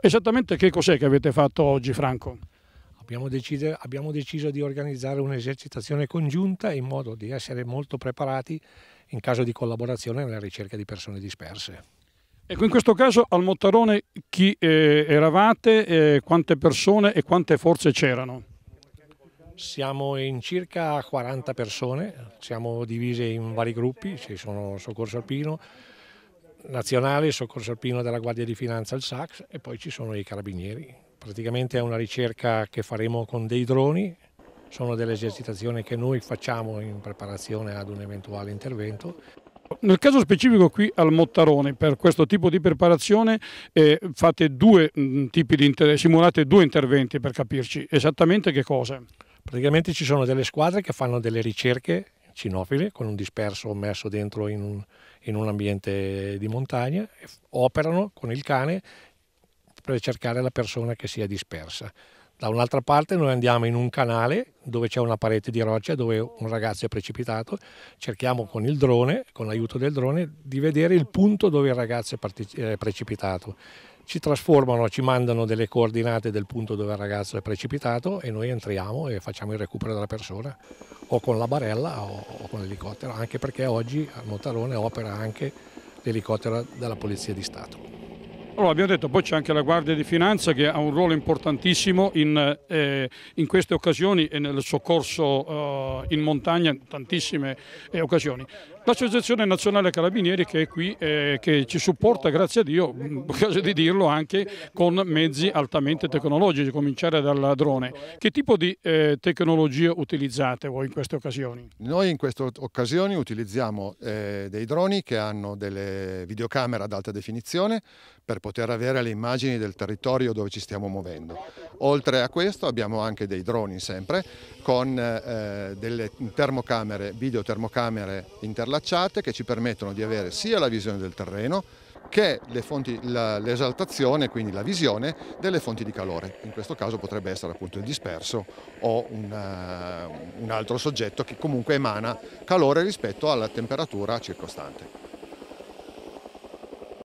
Esattamente che cos'è che avete fatto oggi Franco? Abbiamo deciso, abbiamo deciso di organizzare un'esercitazione congiunta in modo di essere molto preparati in caso di collaborazione nella ricerca di persone disperse. Ecco, in questo caso al Mottarone chi eh, eravate, eh, quante persone e quante forze c'erano? Siamo in circa 40 persone, siamo divise in vari gruppi, ci sono soccorso alpino, nazionale, il soccorso alpino della Guardia di Finanza, il SAX e poi ci sono i carabinieri. Praticamente è una ricerca che faremo con dei droni, sono delle esercitazioni che noi facciamo in preparazione ad un eventuale intervento. Nel caso specifico qui al Mottarone, per questo tipo di preparazione eh, fate due mh, mm, tipi di inter- simulate due interventi per capirci esattamente che cosa? Praticamente ci sono delle squadre che fanno delle ricerche cinofile con un disperso messo dentro in un, in un ambiente di montagna, operano con il cane per cercare la persona che sia dispersa. Da un'altra parte noi andiamo in un canale dove c'è una parete di roccia dove un ragazzo è precipitato, cerchiamo con il drone, con l'aiuto del drone, di vedere il punto dove il ragazzo è precipitato. Ci trasformano, ci mandano delle coordinate del punto dove il ragazzo è precipitato e noi entriamo e facciamo il recupero della persona o con la barella o con l'elicottero, anche perché oggi a Montarone opera anche l'elicottero della Polizia di Stato. Allora, abbiamo detto poi c'è anche la Guardia di Finanza che ha un ruolo importantissimo in, eh, in queste occasioni e nel soccorso eh, in montagna in tantissime eh, occasioni. L'associazione nazionale carabinieri che è qui, eh, che ci supporta, grazie a Dio, caso mm, di dirlo, anche con mezzi altamente tecnologici, cominciare dal drone. Che tipo di eh, tecnologie utilizzate voi in queste occasioni? Noi in queste occasioni utilizziamo eh, dei droni che hanno delle videocamere ad alta definizione per poter avere le immagini del territorio dove ci stiamo muovendo. Oltre a questo abbiamo anche dei droni sempre con eh, delle termocamere, videotermocamere interlacciate che ci permettono di avere sia la visione del terreno che l'esaltazione, quindi la visione delle fonti di calore. In questo caso potrebbe essere appunto il disperso o una, eh, un altro soggetto che comunque emana calore rispetto alla temperatura circostante.